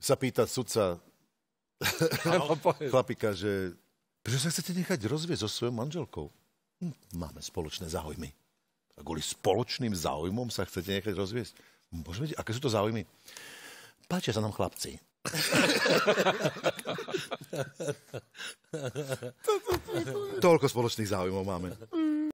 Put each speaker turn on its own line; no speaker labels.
sa pýta sudca no, chlapika, že prečo sa chcete nechať rozvieť so svojou manželkou? Hm, máme spoločné záujmy. A kvôli spoločným záujmom sa chcete nechať rozviesť? Môžeme vedieť, aké sú to záujmy? Páčia sa nám chlapci.
Toľko spoločných
záujmov máme.